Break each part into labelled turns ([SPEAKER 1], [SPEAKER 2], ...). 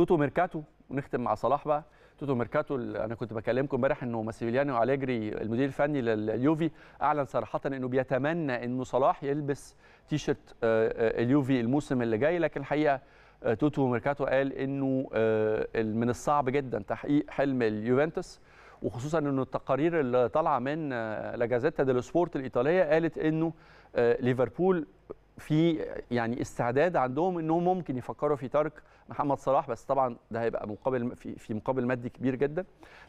[SPEAKER 1] توتو ميركاتو ونختم مع صلاح بقى توتو ميركاتو انا كنت بكلمكم امبارح انه ماسيليانو اليجري المدير الفني لليوفي اعلن صراحه انه بيتمنى انه صلاح يلبس تيشرت آه، آه، اليوفي الموسم اللي جاي لكن الحقيقه آه، توتو ميركاتو قال انه من الصعب جدا تحقيق حلم اليوفنتوس وخصوصا انه التقارير اللي طالعه من لاجازيتا ديل سبورت الايطاليه قالت انه ليفربول في يعني استعداد عندهم انهم ممكن يفكروا في ترك محمد صلاح بس طبعا ده هيبقى مقابل في, في مقابل مادي كبير جدا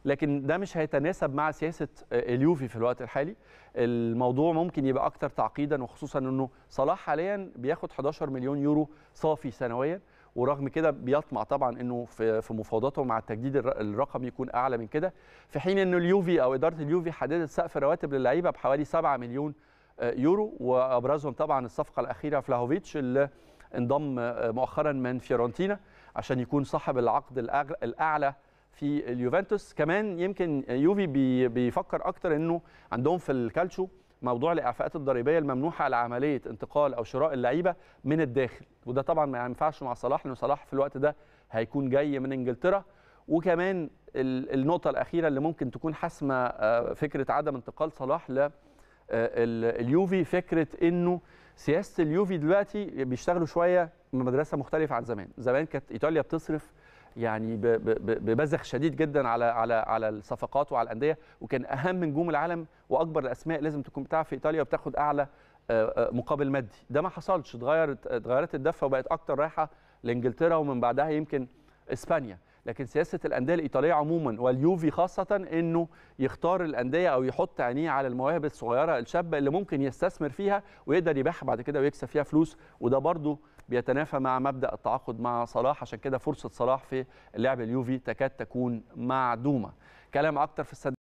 [SPEAKER 1] لكن ده مش هيتناسب مع سياسه آه، اليوفي في الوقت الحالي الموضوع ممكن يبقى اكثر تعقيدا وخصوصا انه صلاح حاليا بياخد 11 مليون يورو صافي سنويا ورغم كده بيطمع طبعا انه في في مفاوضاته مع التجديد الرقم يكون اعلى من كده في حين انه اليوفي او اداره اليوفي حددت سقف رواتب للعيبه بحوالي 7 مليون يورو وابرزهم طبعا الصفقه الاخيره فلاهوفيتش اللي انضم آه، مؤخرا من فيورنتينا عشان يكون صاحب العقد الاعلى في اليوفنتوس كمان يمكن يوفي بيفكر اكتر انه عندهم في الكالتشو موضوع الاعفاءات الضريبيه الممنوحه على عمليه انتقال او شراء اللعيبه من الداخل وده طبعا ما ينفعش مع صلاح لانه صلاح في الوقت ده هيكون جاي من انجلترا وكمان النقطه الاخيره اللي ممكن تكون حاسمه آه، فكره عدم انتقال صلاح ل آه، اليوفي فكره انه سياسه اليوفي دلوقتي بيشتغلوا شويه مدرسه مختلفه عن زمان زمان كانت ايطاليا بتصرف يعني ببذخ شديد جدا على على على الصفقات وعلى الانديه وكان اهم نجوم العالم واكبر الاسماء لازم تكون بتاع في ايطاليا وبتاخد اعلى آه، آه، مقابل مادي ده ما حصلش اتغيرت اتغيرت الدفه وبقت اكتر رايحه لانجلترا ومن بعدها يمكن اسبانيا لكن سياسه الانديه الايطاليه عموما واليوفي خاصه انه يختار الانديه او يحط عينيه على المواهب الصغيره الشابه اللي ممكن يستثمر فيها ويقدر يبيعها بعد كده ويكسب فيها فلوس وده برضه بيتنافى مع مبدا التعاقد مع صلاح عشان كده فرصه صلاح في اللعب اليوفي تكاد تكون معدومه كلام اكتر في السد